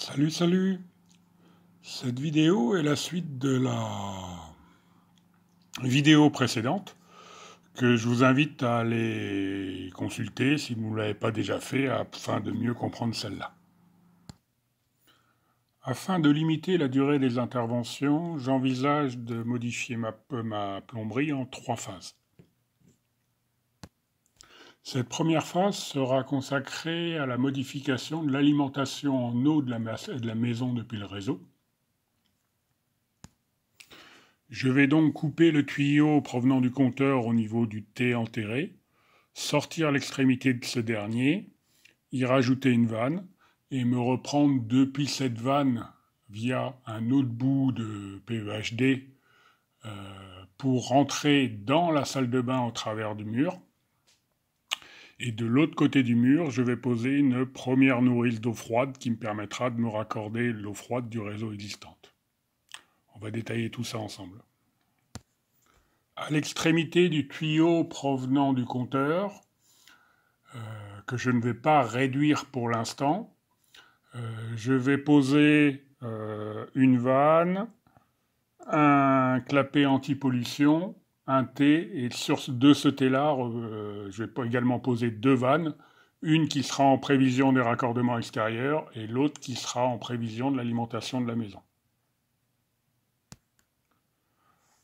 Salut, salut Cette vidéo est la suite de la vidéo précédente que je vous invite à aller consulter si vous ne l'avez pas déjà fait afin de mieux comprendre celle-là. Afin de limiter la durée des interventions, j'envisage de modifier ma, plomberie en trois phases. Cette première phase sera consacrée à la modification de l'alimentation en eau de la, maison depuis le réseau. Je vais donc couper le tuyau provenant du compteur au niveau du T enterré, sortir l'extrémité de ce dernier, y rajouter une vanne et me reprendre depuis cette vanne via un autre bout de PEHD euh, pour rentrer dans la salle de bain au travers du mur. Et de l'autre côté du mur, je vais poser une première nourrice d'eau froide qui me permettra de me raccorder l'eau froide du réseau existante. On va détailler tout ça ensemble. À l'extrémité du tuyau provenant du compteur, euh, que je ne vais pas réduire pour l'instant, euh, je vais poser euh, une vanne, un clapet anti-pollution, un thé, et sur de ce thé-là, euh, je vais également poser deux vannes, une qui sera en prévision des raccordements extérieurs et l'autre qui sera en prévision de l'alimentation de la maison.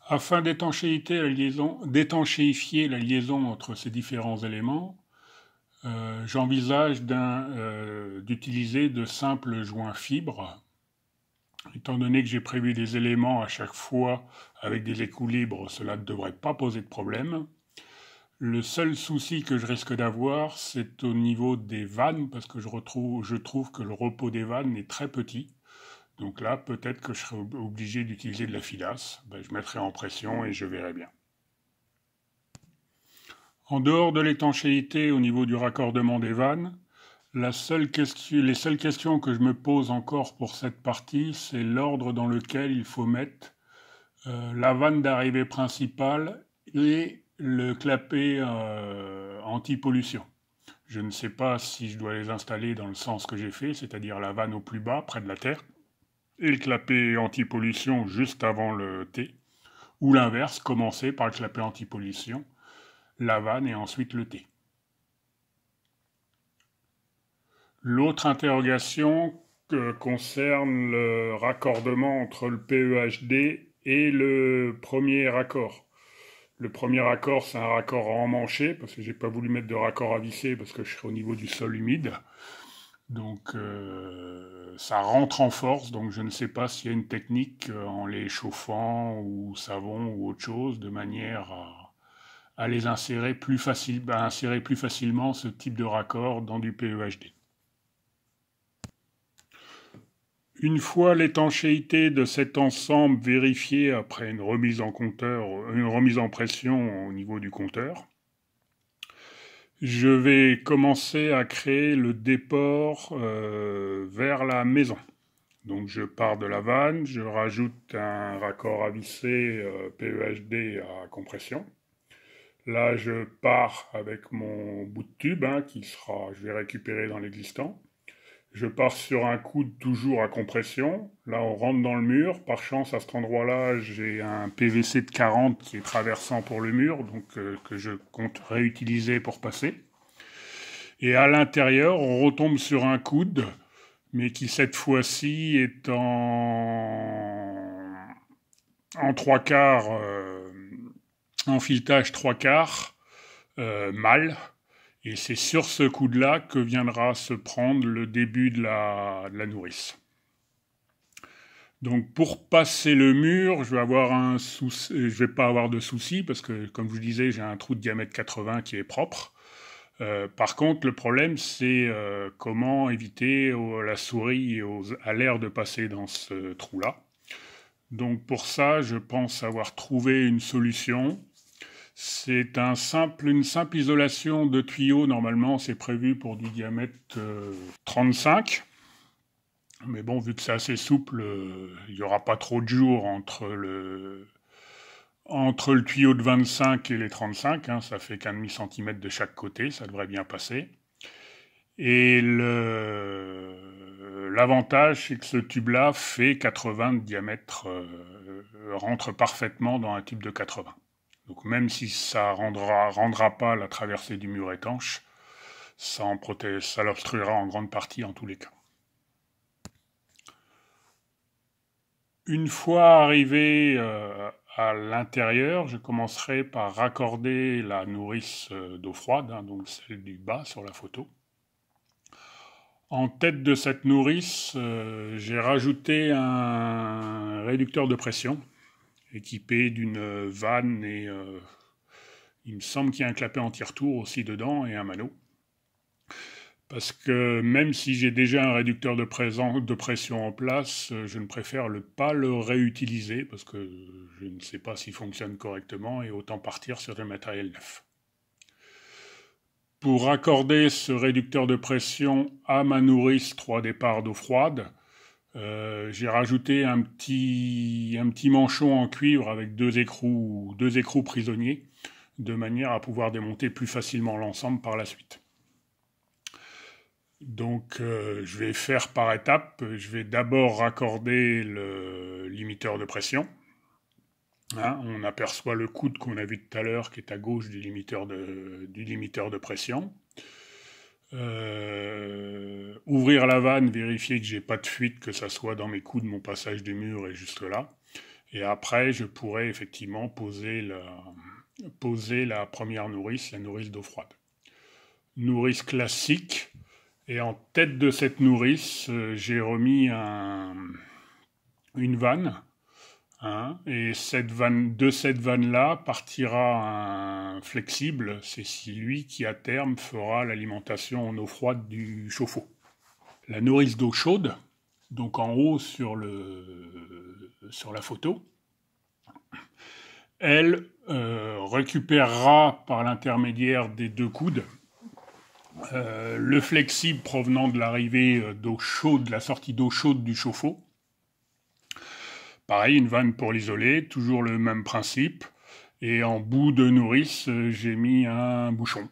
Afin d'étanchéifier la, la liaison entre ces différents éléments, euh, j'envisage euh, d'utiliser de simples joints fibres Étant donné que j'ai prévu des éléments à chaque fois avec des libres, cela ne devrait pas poser de problème. Le seul souci que je risque d'avoir, c'est au niveau des vannes, parce que je, trouve que le repos des vannes est très petit. Donc là, peut-être que je serai obligé d'utiliser de la filasse. Ben, je mettrai en pression et je verrai bien. En dehors de l'étanchéité au niveau du raccordement des vannes, la seule question, les seules questions que je me pose encore pour cette partie, c'est l'ordre dans lequel il faut mettre euh, la vanne d'arrivée principale et le clapet euh, anti-pollution. Je ne sais pas si je dois les installer dans le sens que j'ai fait, c'est-à-dire la vanne au plus bas, près de la terre, et le clapet anti-pollution juste avant le T ». ou l'inverse, commencer par le clapet anti-pollution, la vanne et ensuite le T ». L'autre interrogation que concerne le raccordement entre le PEHD et le premier raccord. Le premier raccord, c'est un raccord à emmancher, parce que je n'ai pas voulu mettre de raccord à visser, parce que je suis au niveau du sol humide. Donc euh, ça rentre en force, donc je ne sais pas s'il y a une technique euh, en les chauffant ou savon ou autre chose, de manière à, les insérer plus, facile, à insérer plus facilement ce type de raccord dans du PEHD. Une fois l'étanchéité de cet ensemble vérifiée après une remise en pression au niveau du compteur, je vais commencer à créer le déport euh, vers la maison. Donc je pars de la vanne, je rajoute un raccord à visser euh, PEHD à compression. Là, je pars avec mon bout de tube hein, qui sera, je vais récupérer dans l'existant. Je pars sur un coude toujours à compression. Là, on rentre dans le mur. Par chance, à cet endroit-là, j'ai un PVC de 40 qui est traversant pour le mur, donc euh, que je compte réutiliser pour passer. Et à l'intérieur, on retombe sur un coude, mais qui cette fois-ci est en, en trois quarts, euh, en filetage trois quarts, euh, et c'est sur ce coude-là que viendra se prendre le début de la, nourrice. Donc pour passer le mur, je vais avoir un euh, je vais pas avoir de soucis, parce que comme je vous disais, j'ai un trou de diamètre 80 qui est propre. Euh, par contre, le problème, c'est euh, comment éviter la souris à l'air de passer dans ce trou-là. Donc pour ça, je pense avoir trouvé une solution. C'est une simple isolation de tuyau. Normalement, c'est prévu pour du diamètre 35. Euh, Mais bon, vu que c'est assez souple, euh, il n'y aura pas trop de jours entre le, tuyau de 25 et les 35, hein, ça fait qu'un demi centimètre de chaque côté, ça devrait bien passer. Et l'avantage, c'est que ce tube-là fait 80 de diamètre, euh, rentre parfaitement dans un tube de 80. Donc même si ça rendra, rendra pas la traversée du mur étanche, ça, ça l'obstruira en grande partie en tous les cas. Une fois arrivé euh, à l'intérieur, je commencerai par raccorder la nourrice euh, d'eau froide, hein, donc celle du bas sur la photo. En tête de cette nourrice, euh, j'ai rajouté un réducteur de pression, équipé d'une euh, vanne et euh, il me semble qu'il y a un clapet anti-retour aussi dedans et un manot. Parce que même si j'ai déjà un réducteur de, pression en place, euh, je ne préfère pas le réutiliser parce que je ne sais pas s'il fonctionne correctement et autant partir sur du matériel neuf. Pour accorder ce réducteur de pression à ma nourrice trois départs d'eau froide, euh, j'ai rajouté un petit, un petit manchon en cuivre avec deux écrous, deux écrous prisonniers, de manière à pouvoir démonter plus facilement l'ensemble par la suite. Donc euh, je vais faire par étapes. Je vais d'abord raccorder le limiteur de pression. Hein, on aperçoit le coude qu'on a vu tout à l'heure qui est à gauche du limiteur de, du limiteur de pression. Euh, ouvrir la vanne, vérifier que j'ai pas de fuite, que ça soit dans mes coudes, mon passage du mur et juste là. Et après, je pourrais effectivement poser la, première nourrice, la nourrice d'eau froide. Nourrice classique. Et en tête de cette nourrice, euh, j'ai remis une vanne. Hein. et cette vanne, de cette vanne-là partira un flexible. C'est lui qui, à terme, fera l'alimentation en eau froide du chauffe-eau la nourrice d'eau chaude, donc en haut sur, le, sur la photo, elle euh, récupérera par l'intermédiaire des deux coudes euh, le flexible provenant de l'arrivée euh, d'eau chaude, de la sortie d'eau chaude du chauffe-eau. Pareil, une vanne pour l'isoler, toujours le même principe. Et en bout de nourrice, j'ai mis un bouchon.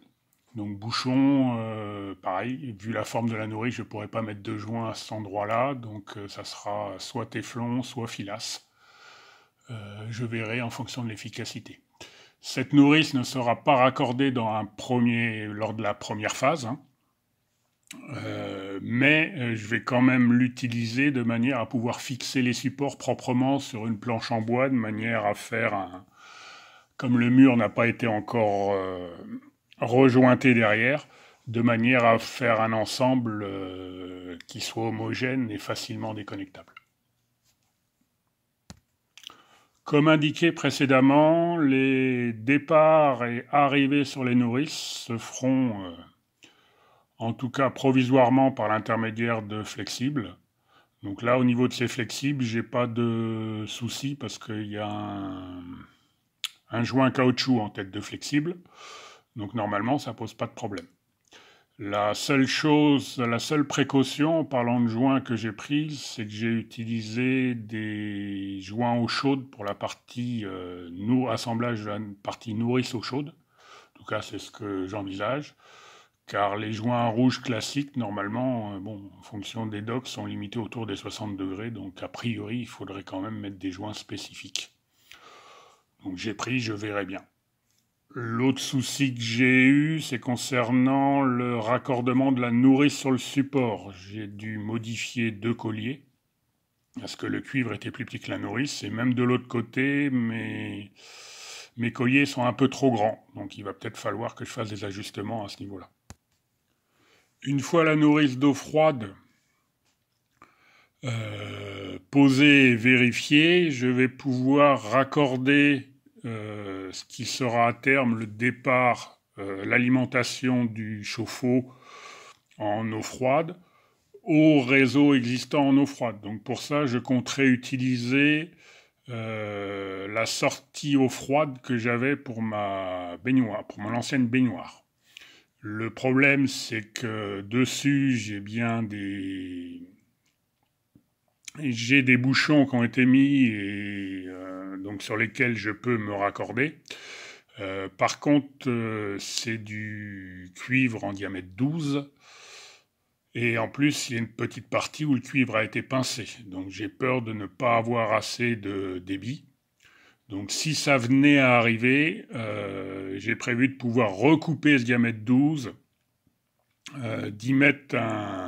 Donc bouchon, euh, pareil, vu la forme de la nourrice, je ne pourrais pas mettre de joint à cet endroit-là, donc euh, ça sera soit téflon, soit filasse. Euh, je verrai en fonction de l'efficacité. Cette nourrice ne sera pas raccordée dans un premier, lors de la première phase, hein. mais je vais quand même l'utiliser de manière à pouvoir fixer les supports proprement sur une planche en bois, de manière à faire un... Comme le mur n'a pas été encore Rejointés derrière, de manière à faire un ensemble euh, qui soit homogène et facilement déconnectable. Comme indiqué précédemment, les départs et arrivées sur les nourrices se feront, euh, en tout cas provisoirement, par l'intermédiaire de flexibles. Donc là, au niveau de ces flexibles, j'ai pas de souci parce qu'il y a un, joint caoutchouc en tête de flexible. Donc normalement, ça ne pose pas de problème. La seule chose, la seule précaution en parlant de joints que j'ai pris, c'est que j'ai utilisé des joints eau chaude pour la partie euh, nous, assemblage de la partie nourrice eau chaude. En tout cas, c'est ce que j'envisage. Car les joints rouges classiques, normalement, euh, bon, en fonction des docks, sont limités autour des 60 degrés. Donc, a priori, il faudrait quand même mettre des joints spécifiques. Donc, j'ai pris, je verrai bien. L'autre souci que j'ai eu, c'est concernant le raccordement de la nourrice sur le support. J'ai dû modifier deux colliers parce que le cuivre était plus petit que la nourrice et même de l'autre côté, mes... mes colliers sont un peu trop grands. Donc il va peut-être falloir que je fasse des ajustements à ce niveau-là. Une fois la nourrice d'eau froide, euh, posée et vérifiée, je vais pouvoir raccorder euh, ce qui sera à terme le départ, euh, l'alimentation du chauffe-eau en eau froide au réseau existant en eau froide. Donc pour ça, je compterai utiliser euh, la sortie eau froide que j'avais pour ma baignoire, pour mon ancienne baignoire. Le problème, c'est que dessus, j'ai bien des j'ai des bouchons qui ont été mis et euh, donc sur lesquels je peux me raccorder. Euh, par contre, euh, c'est du cuivre en diamètre 12. Et en plus, il y a une petite partie où le cuivre a été pincé. Donc j'ai peur de ne pas avoir assez de débit. Donc si ça venait à arriver, j'ai prévu de pouvoir recouper ce diamètre 12, d'y mettre un,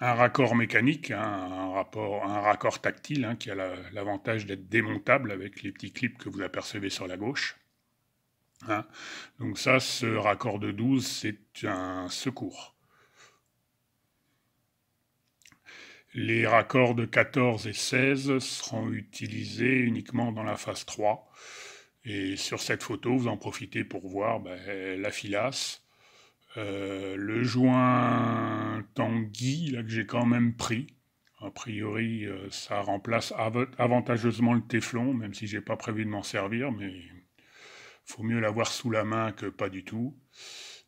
un raccord mécanique, hein, un, rapport, un raccord tactile hein, qui a l'avantage d'être démontable avec les petits clips que vous apercevez sur la gauche. Hein. Donc ça, ce raccord de 12, c'est un secours. Les raccords de 14 et 16 seront utilisés uniquement dans la phase 3. Et sur cette photo, vous en profitez pour voir ben, la filasse, euh, le joint Tanguy, là que j'ai quand même pris. A priori, euh, ça remplace avantageusement le téflon, même si j'ai pas prévu de m'en servir, mais faut mieux l'avoir sous la main que pas du tout.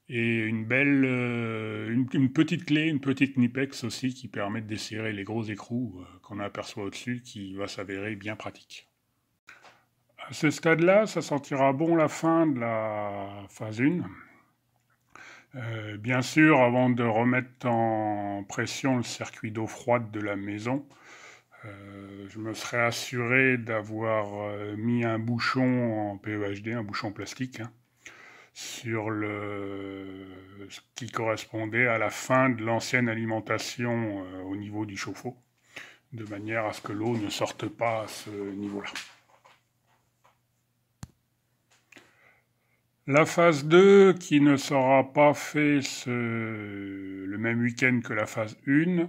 Et une belle, euh, une, petite clé, une petite nipex aussi qui permet de desserrer les gros écrous qu'on aperçoit au-dessus, qui va s'avérer bien pratique. À ce stade-là, ça sentira bon la fin de la phase 1. Euh, bien sûr, avant de remettre en pression le circuit d'eau froide de la maison, euh, je me serais assuré d'avoir euh, mis un bouchon en PEHD, un bouchon plastique, hein, sur le... ce qui correspondait à la fin de l'ancienne alimentation au niveau du chauffe-eau, de manière à ce que l'eau ne sorte pas à ce niveau-là. La phase 2, qui ne sera pas faite le même week-end que la phase 1,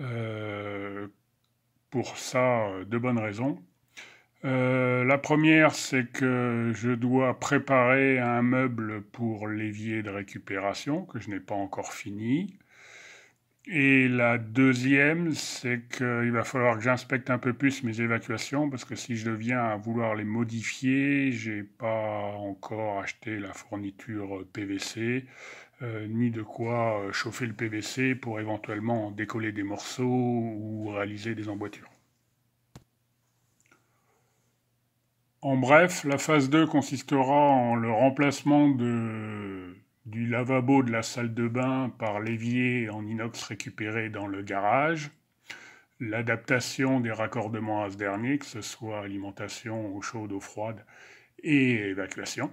euh, pour ça, euh, de bonnes raisons. Euh, la première, c'est que je dois préparer un meuble pour l'évier de récupération que je n'ai pas encore fini. Et la deuxième, c'est qu'il va falloir que j'inspecte un peu plus mes évacuations parce que si je deviens à vouloir les modifier, j'ai pas encore acheté la fourniture euh, PVC, euh, ni de quoi euh, chauffer le PVC pour éventuellement décoller des morceaux ou réaliser des emboîtures. En bref, la phase 2 consistera en le remplacement de du lavabo de la salle de bain par l'évier en inox récupéré dans le garage, l'adaptation des raccordements à ce dernier, que ce soit alimentation, eau chaude, eau froide et évacuation,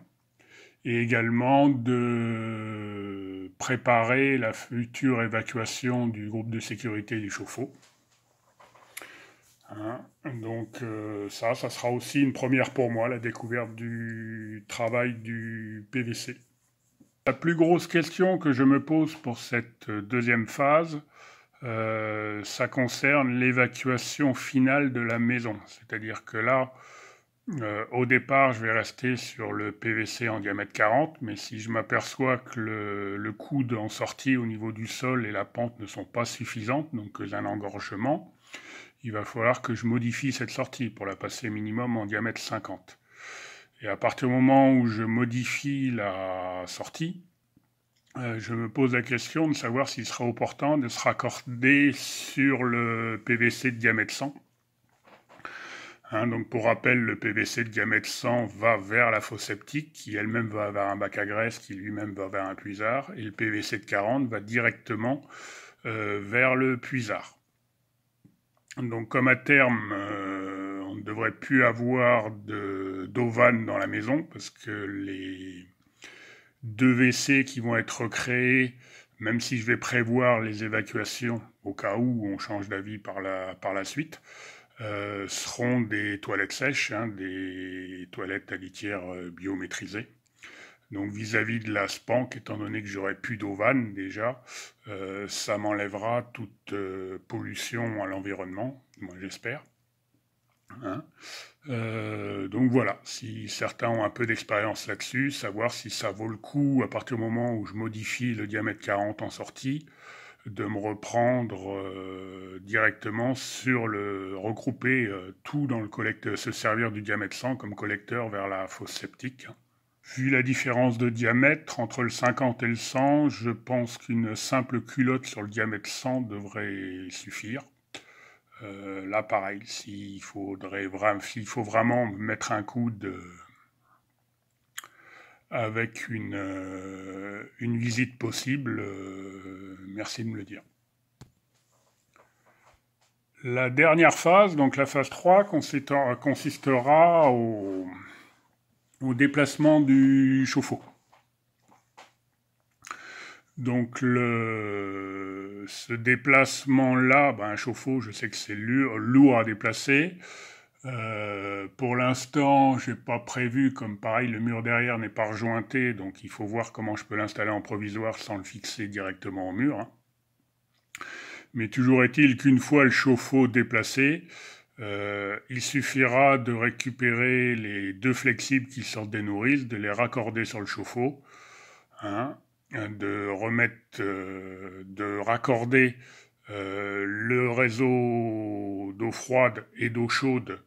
et également de préparer la future évacuation du groupe de sécurité du chauffe-eau. Hein, donc euh, ça, ça sera aussi une première pour moi, la découverte du travail du PVC. La plus grosse question que je me pose pour cette deuxième phase, euh, ça concerne l'évacuation finale de la maison. C'est-à-dire que là, euh, au départ, je vais rester sur le PVC en diamètre 40, mais si je m'aperçois que le, coude en sortie au niveau du sol et la pente ne sont pas suffisantes, donc que un engorgement, il va falloir que je modifie cette sortie pour la passer minimum en diamètre 50. Et à partir du moment où je modifie la sortie, euh, je me pose la question de savoir s'il sera opportun de se raccorder sur le PVC de diamètre 100. Hein, donc pour rappel, le PVC de diamètre 100 va vers la fosse septique, qui elle-même va vers un bac à graisse, qui lui-même va vers un puisard, et le PVC de 40 va directement euh, vers le puisard. Donc comme à terme, euh, on ne devrait plus avoir d'ovane dans la maison, parce que les deux WC qui vont être créés, même si je vais prévoir les évacuations au cas où on change d'avis par la, par la suite, euh, seront des toilettes sèches, hein, des toilettes à litière euh, biométrisées. Donc vis-à-vis de la spank, étant donné que j'aurais plus d'ovane déjà, euh, ça m'enlèvera toute euh, pollution à l'environnement, moi j'espère. Hein. Euh, donc voilà, si certains ont un peu d'expérience là-dessus, savoir si ça vaut le coup à partir du moment où je modifie le diamètre 40 en sortie, de me reprendre directement sur le regrouper tout dans le collecteur, se servir du diamètre 100 comme collecteur vers la fosse septique. Vu la différence de diamètre entre le 50 et le 100, je pense qu'une simple culotte sur le diamètre 100 devrait suffire. Euh, là, pareil, s'il faudrait faut vraiment mettre un coude euh, avec une, euh, une visite possible, merci de me le dire. La dernière phase, donc la phase 3, consistera au, au déplacement du chauffe-eau. Donc le, ce déplacement-là, ben, un chauffe-eau, je sais que c'est lourd à déplacer. Euh, pour l'instant, j'ai pas prévu, comme pareil, le mur derrière n'est pas rejointé, donc il faut voir comment je peux l'installer en provisoire sans le fixer directement au mur. Hein. Mais toujours est-il qu'une fois le chauffe-eau déplacé, euh, il suffira de récupérer les deux flexibles qui sortent des nourrices, de les raccorder sur le chauffe-eau, hein, de remettre, euh, de raccorder euh, le réseau d'eau froide et d'eau chaude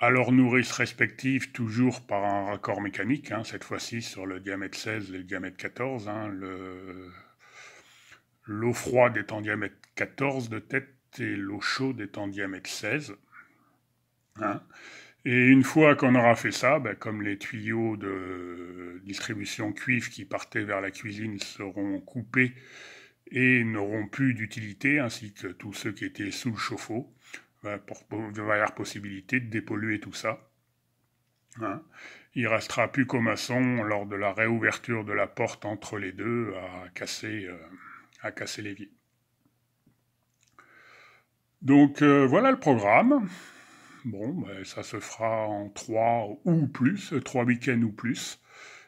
à leurs nourrices respectives, toujours par un raccord mécanique, hein, cette fois-ci sur le diamètre 16 et le diamètre 14. Hein, l'eau froide est en diamètre 14 de tête et l'eau chaude est en diamètre 16. Hein. Et une fois qu'on aura fait ça, ben, comme les tuyaux de distribution cuivre qui partaient vers la cuisine seront coupés et n'auront plus d'utilité, ainsi que tous ceux qui étaient sous le chauffe-eau, il va y avoir possibilité de dépolluer tout ça. Il hein. Il restera plus qu'au maçon, lors de la réouverture de la porte entre les deux, à casser, euh, à casser l'évier. Donc euh, voilà le programme. Bon, ben, ça se fera en trois ou plus, trois week-ends ou plus.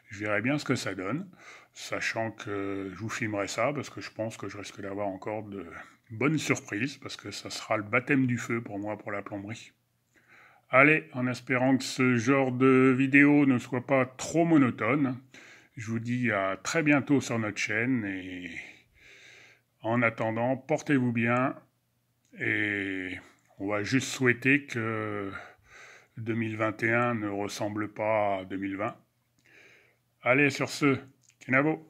Je verrai bien ce que ça donne, sachant que je vous filmerai ça parce que je pense que je risque d'avoir encore de bonnes surprises parce que ça sera le baptême du feu pour moi pour la plomberie. Allez, en espérant que ce genre de vidéo ne soit pas trop monotone, je vous dis à très bientôt sur notre chaîne et en attendant, portez-vous bien et on va juste souhaiter que 2021 ne ressemble pas à 2020. Allez, sur ce, Kenabo